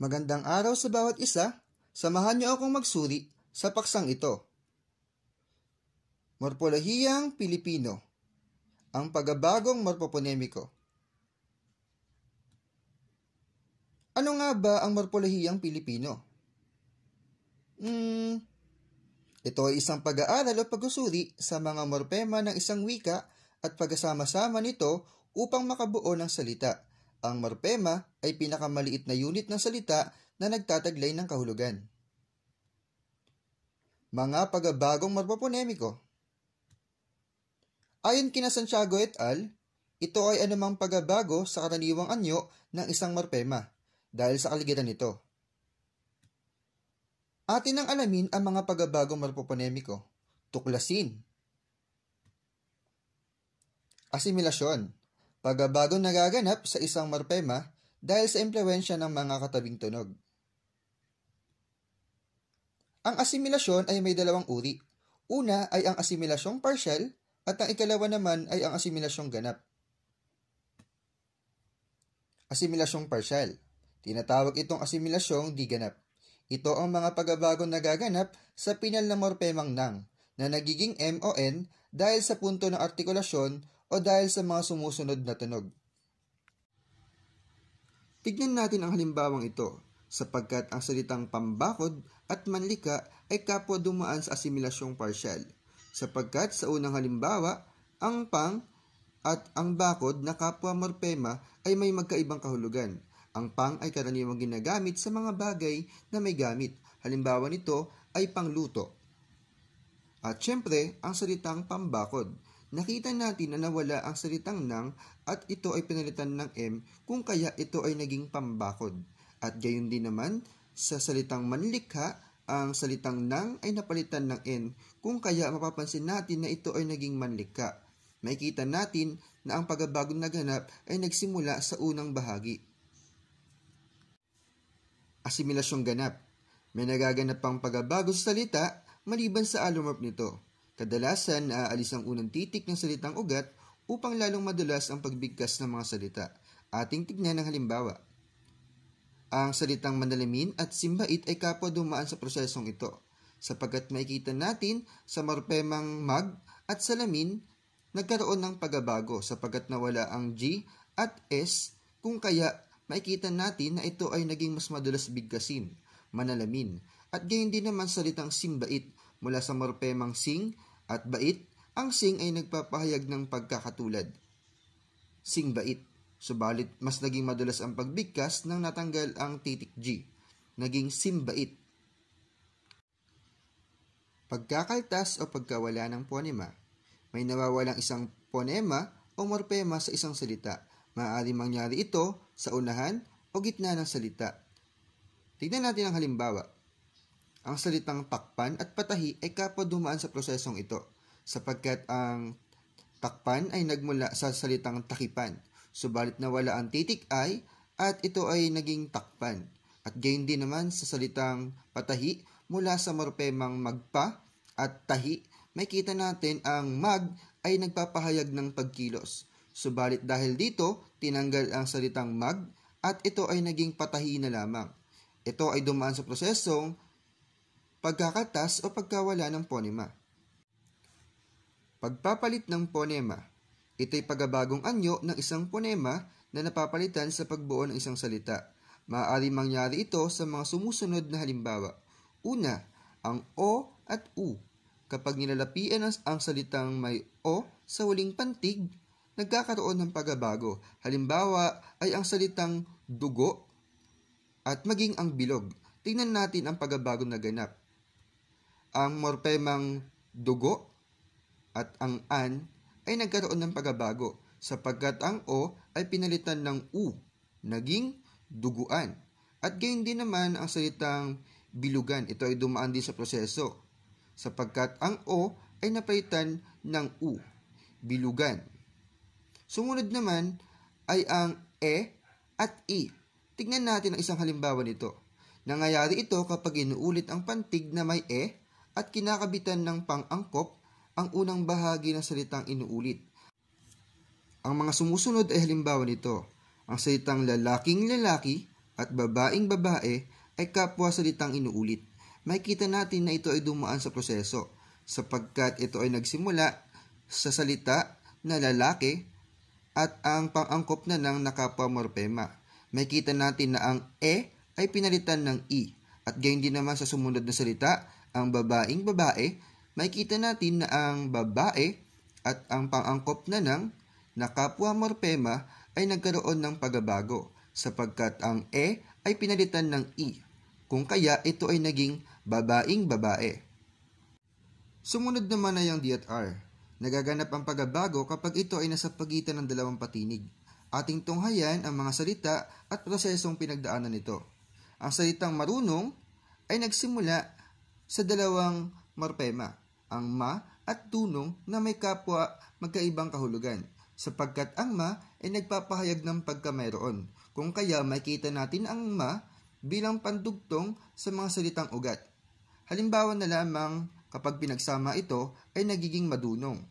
Magandang araw sa bawat isa. Samahan niyo akong magsuri sa paksang ito. Morpolohiyang Pilipino Ang pagabagong morpoponemiko Ano nga ba ang morpolohiyang Pilipino? Hmm, ito ay isang pag-aaral o pagsusuri sa mga morpema ng isang wika at pagkasama-sama nito upang makabuo ng salita. Ang morpema ay pinakamaliit na unit ng salita na nagtataglay ng kahulugan. Mga pagabagong morpoponemiko Ayon kina Santiago et al., ito ay anumang pagabago sa karaniwang anyo ng isang morpema dahil sa kaligiran nito. Atin ang alamin ang mga pagabagong morpoponemiko. Tuklasin. Asimilasyon pagbabago nagaganap sa isang morpema dahil sa impluensya ng mga katabing tunog. Ang asimilasyon ay may dalawang uri. Una ay ang asimilasyong partial at ang ikalawa naman ay ang asimilasyong ganap. Asimilasyong partial. Tinatawag itong asimilasyong di ganap. Ito ang mga pagbabago nagaganap sa pinal na morpemang nang na nagiging MON dahil sa punto ng artikulasyon o dahil sa mga sumusunod na tunog. Tignan natin ang halimbawang ito sapagkat ang salitang pambakod at manlika ay kapwa dumaan sa asimilasyong partial sapagkat sa unang halimbawa ang pang at ang bakod na kapwa morpema ay may magkaibang kahulugan. Ang pang ay karaniwang ginagamit sa mga bagay na may gamit. Halimbawa nito ay pangluto. At syempre, ang salitang pambakod Nakita natin na nawala ang salitang nang at ito ay pinalitan ng m kung kaya ito ay naging pambakod. At gayon din naman, sa salitang manlikha, ang salitang nang ay napalitan ng n kung kaya mapapansin natin na ito ay naging manlikha. Makikita natin na ang pagbabagong na ay nagsimula sa unang bahagi. Asimilasyong ganap. May nagaganap pang pagbabago sa salita maliban sa alumap nito. Kadalasan, naaalis ang unang titik ng salitang ugat upang lalong madulas ang pagbigkas ng mga salita. Ating tignan ang halimbawa. Ang salitang manalamin at simbait ay kapwa dumaan sa prosesong ito, sapagkat makikita natin sa marpemang mag at salamin nagkaroon ng pagabago sapagkat nawala ang G at S kung kaya makikita natin na ito ay naging mas madulas bigkasin, manalamin, at gayon din naman salitang simbait mula sa marpemang sing at bait, ang sing ay nagpapahayag ng pagkakatulad. Sing bait, subalit mas naging madalas ang pagbigkas nang natanggal ang titik G, naging simbait. Pagkakaltas o pagkawala ng ponema. May nawawalang isang ponema o morpema sa isang salita. Maaari mangyari ito sa unahan o gitna ng salita. Tignan natin ang halimbawa. Ang salitang takpan at patahi ay kapwa dumaan sa prosesong ito, sapagkat ang takpan ay nagmula sa salitang takipan, subalit nawala ang titik ay at ito ay naging takpan. At gayon din naman sa salitang patahi mula sa morpemang magpa at tahi, may kita natin ang mag ay nagpapahayag ng pagkilos. Subalit dahil dito, tinanggal ang salitang mag at ito ay naging patahi na lamang. Ito ay dumaan sa prosesong pagkakatas o pagkawala ng ponema. Pagpapalit ng ponema. Ito'y pagabagong anyo ng isang ponema na napapalitan sa pagbuo ng isang salita. Maaari mangyari ito sa mga sumusunod na halimbawa. Una, ang o at u. Kapag nilalapian ang salitang may o sa huling pantig, nagkakaroon ng pagbabago. Halimbawa ay ang salitang dugo at maging ang bilog. Tingnan natin ang pagbabago na ganap. Ang morpemang dugo at ang an ay nagkaroon ng pagbabago sapagkat ang o ay pinalitan ng u, naging duguan. At gayon din naman ang salitang bilugan. Ito ay dumaan din sa proseso sapagkat ang o ay napalitan ng u, bilugan. Sumunod naman ay ang e at i. Tignan natin ang isang halimbawa nito. Nangyayari ito kapag inuulit ang pantig na may e at kinakabitan ng pang-angkop ang unang bahagi ng salitang inuulit. Ang mga sumusunod ay halimbawa nito. Ang salitang lalaking lalaki at babaeng babae ay kapwa salitang inuulit. Makikita natin na ito ay dumaan sa proseso sapagkat ito ay nagsimula sa salita na lalaki at ang pangangkop na ng nakapamorpema. Makikita natin na ang e ay pinalitan ng i at gayon din naman sa sumunod na salita ang babaeng babae, makikita natin na ang babae at ang pangangkop na ng nakapwa morpema ay nagkaroon ng pagbabago sapagkat ang e ay pinalitan ng i kung kaya ito ay naging babaing babae. Sumunod naman ay ang D Nagaganap ang pagbabago kapag ito ay nasa pagitan ng dalawang patinig. Ating tunghayan ang mga salita at prosesong pinagdaanan nito. Ang salitang marunong ay nagsimula sa dalawang morpema, ang ma at tunong na may kapwa magkaibang kahulugan, sapagkat ang ma ay nagpapahayag ng pagkamayroon, kung kaya makita natin ang ma bilang pandugtong sa mga salitang ugat. Halimbawa na lamang kapag pinagsama ito ay nagiging madunong.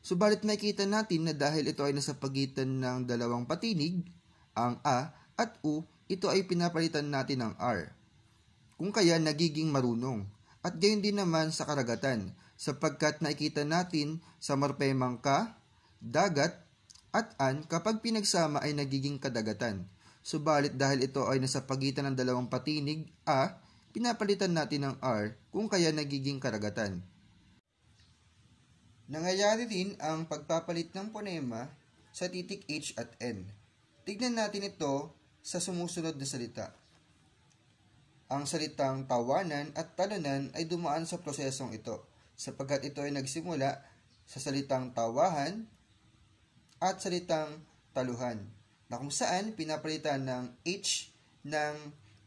Subalit makita natin na dahil ito ay nasa pagitan ng dalawang patinig, ang a at u, ito ay pinapalitan natin ng r. Kung kaya nagiging marunong at gayon din naman sa karagatan sapagkat nakikita natin sa marpemang ka, dagat, at an kapag pinagsama ay nagiging kadagatan. Subalit dahil ito ay nasa pagitan ng dalawang patinig, a, pinapalitan natin ng r kung kaya nagiging karagatan. Nangyayari din ang pagpapalit ng ponema sa titik h at n. Tignan natin ito sa sumusunod na salita. Ang salitang tawanan at talanan ay dumaan sa prosesong ito, sapagkat ito ay nagsimula sa salitang tawahan at salitang taluhan, na kung saan pinapalitan ng H ng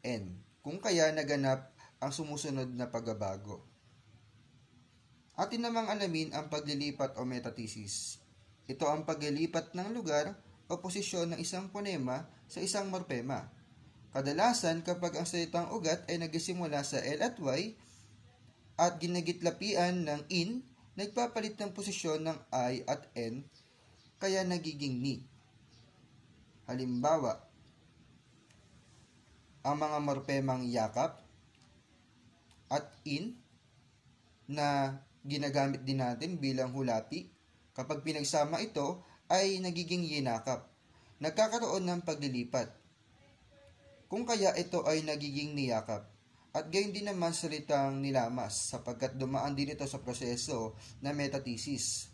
N, kung kaya naganap ang sumusunod na pagbabago. Atin namang alamin ang paglilipat o metathesis. Ito ang paglilipat ng lugar o posisyon ng isang ponema sa isang morpema Kadalasan kapag ang salitang ugat ay nagsisimula sa L at Y at ginagitlapian ng in, nagpapalit ng posisyon ng I at N kaya nagiging ni. Halimbawa, ang mga morpemang yakap at in na ginagamit din natin bilang hulapi, kapag pinagsama ito ay nagiging yinakap. Nagkakaroon ng paglilipat. Kung kaya ito ay nagiging niyakap. At gayon din naman salitang nilamas sapagkat dumaan din ito sa proseso na metathesis.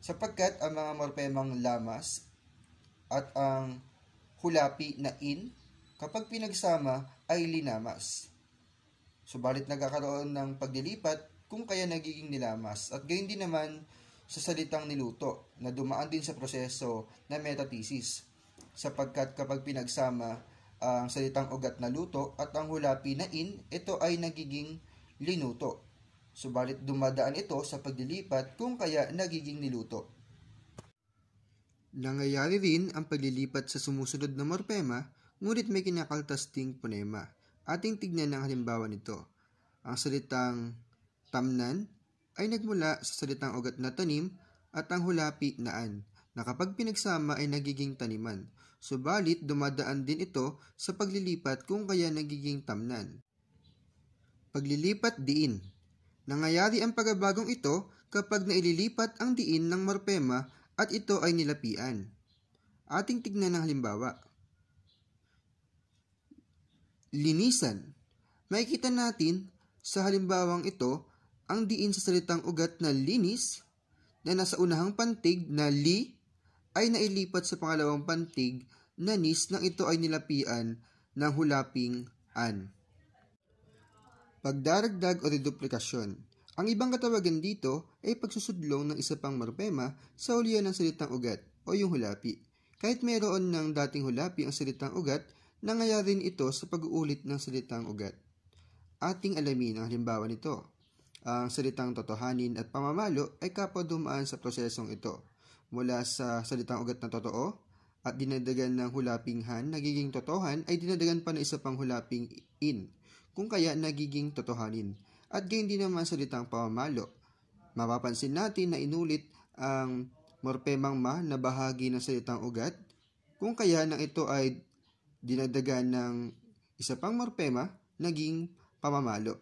Sapagkat ang mga morpemang lamas at ang hulapi na in kapag pinagsama ay linamas. Subalit nagkakaroon ng paglilipat kung kaya nagiging nilamas at gayon din naman sa salitang niluto na dumaan din sa proseso na metathesis sapagkat kapag pinagsama ang salitang ugat na luto at ang hulapi na in, ito ay nagiging linuto. Subalit dumadaan ito sa paglilipat kung kaya nagiging niluto. Nangyayari rin ang paglilipat sa sumusunod na morpema, ngunit may kinakaltas ding ponema. Ating tignan ang halimbawa nito. Ang salitang tamnan ay nagmula sa salitang ugat na tanim at ang hulapi na an na kapag pinagsama ay nagiging taniman. Subalit dumadaan din ito sa paglilipat kung kaya nagiging tamnan. Paglilipat diin Nangyayari ang pagbabagong ito kapag naililipat ang diin ng morpema at ito ay nilapian. Ating tignan ng halimbawa. Linisan. Makikita natin sa halimbawang ito ang diin sa salitang ugat na linis na nasa unahang pantig na li ay nailipat sa pangalawang pantig na nis nang ito ay nilapian ng hulaping an. Pagdaragdag o reduplikasyon. Ang ibang katawagan dito ay pagsusudlong ng isa pang morpema sa ulian ng salitang ugat o yung hulapi. Kahit mayroon ng dating hulapi ang salitang ugat, nangayarin ito sa pag-uulit ng salitang ugat. Ating alamin ang halimbawa nito. Ang salitang totohanin at pamamalo ay kapwa dumaan sa prosesong ito mula sa salitang ugat na totoo at dinadagan ng hulaping han, nagiging totohan ay dinadagan pa ng isa pang hulaping in, kung kaya nagiging totohanin. At gayon din naman salitang pamamalo. Mapapansin natin na inulit ang morpemang ma na bahagi ng salitang ugat, kung kaya nang ito ay dinadagan ng isa pang morpema, naging pamamalo.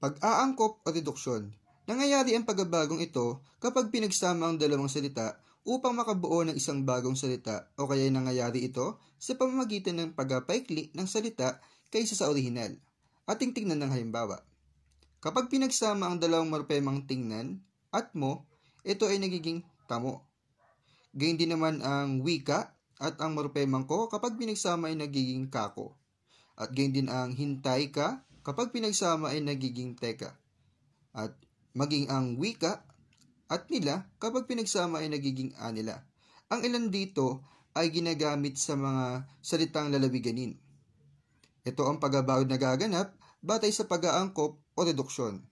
Pag-aangkop o deduksyon Nangyayari ang pagbabagong ito kapag pinagsama ang dalawang salita upang makabuo ng isang bagong salita o kaya nangyayari ito sa pamamagitan ng pagpapaikli ng salita kaysa sa orihinal. Ating tingnan ng halimbawa. Kapag pinagsama ang dalawang morpemang tingnan at mo, ito ay nagiging tamo. Gayun din naman ang wika at ang morpemang ko kapag pinagsama ay nagiging kako. At gayun din ang hintay ka kapag pinagsama ay nagiging teka. At maging ang wika at nila kapag pinagsama ay nagiging anila. Ang ilan dito ay ginagamit sa mga salitang lalawiganin. Ito ang pagabawid na gaganap batay sa pag-aangkop o reduksyon.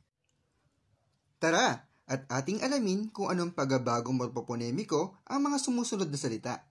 Tara, at ating alamin kung anong pagabagong morpoponemiko ang mga sumusunod na salita.